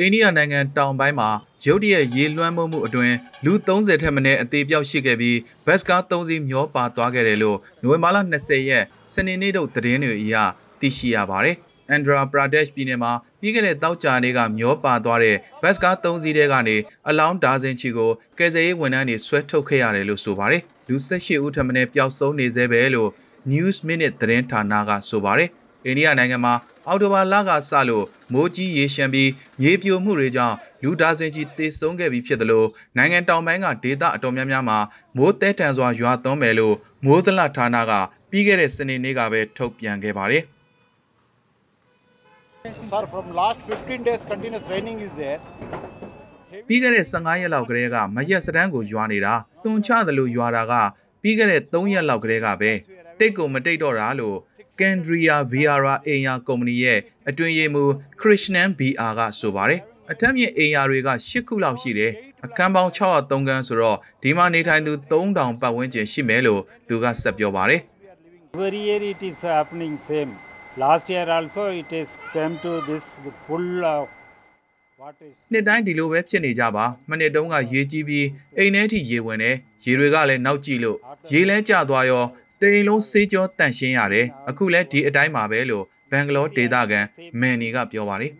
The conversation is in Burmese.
အိန္ဒိယနိုင်ငံတောင်ပိုင်းမှာရုတ်တရက်ရေလွှမ်းမိုးမှုအတွင်းလူ30ထက်မနည်းအသေးပြောက်ရှိခဲ့ပြီးဘတ်စ်ကား3စီးမျောပါသွားခဲ့တယ်လို့နိုဝင်ဘာလ20ရက်စနေနေ့တုန်းသတင်းတွေအရသိရှိရပါတယ်။ Andhra Pradesh ပြည်နယ်မှာပြီးခဲ့တဲ့တောက်ကြာနေ့ကမျောပါသွားတဲ့ဘတ်စ်ကား3စီးတဲကနေအလောင်းဒါဇင်ချီကိုကယ်ဆယ်ရေးဝန်ထမ်းတွေဆွဲထုတ်ခဲ့ရတယ်လို့ဆိုပါတယ်။လူ18ဦးထက်မနည်းပျောက်ဆုံးနေသေးပဲလို့ News Minute သတင်းဌာနကဆိုပါတယ်။အိန္ဒိယနိုင်ငံမှာအောက်တိုဘာလကစလို့မိုးကြီးရေရှမ်းပြီးမြေပြိုမှုတွေကြောင့်လူဒါဇင်ကြီးသေဆုံးခဲ့ပြီးဖြစ်သလိုနိုင်ငံတောင်ပိုင်းကဒေသအတော်များများမှာမိုးတဲထန်စွာရွာသွန်းမယ်လို့မိုးသလဌာနကပြီးခဲ့တဲ့စနေနေ့ကပဲထုတ်ပြန်ခဲ့ပါတယ် Sir from last 15 days continuous raining is there ပြီးခဲ့တဲ့15ရက်လောက်ကတည်းကမရက်စတန်းကိုရွာနေတာသွန်ချတယ်လို့ရွာတာကပြီးခဲ့တဲ့3ရက်လောက်ကတည်းကပဲတိတ်ကိုမတိတ်တော့တာလို့ကန်ဒရီယာဗီယာရာအင်ယာကုမ္ပဏီရဲ့အတွင်ရေးမှူးခရစ်နန်ဘီအာကဆိုပါတယ်အထက်မြင့်အင်ယာတွေက၈ခုလောက်ရှိတယ်အခန်းပေါင်း603ခန်းဆိုတော့ဒီမှာနေထိုင်သူ3000ပတ်ဝန်းကျင်ရှိမယ်လို့သူကဆက်ပြောပါတယ် Every year it is happening same last year also it is came to this full နှစ်တိုင်းဒီလိုပဲဖြစ်နေကြပါမနစ်တုံးကရေကြီးပြီးအိမ်ထဲထိရေဝင်တယ်ရေတွေကလည်းနောက်ကျလို့ရေလဲကျသွားရောတအိမ်လုံးစေးကြောတန့်ရှင်းရတယ်အခုလဲဒီအတိုင်းပါပဲလို့ဘင်္ဂလောဒေသခံမန်နီကပြောပါတယ်။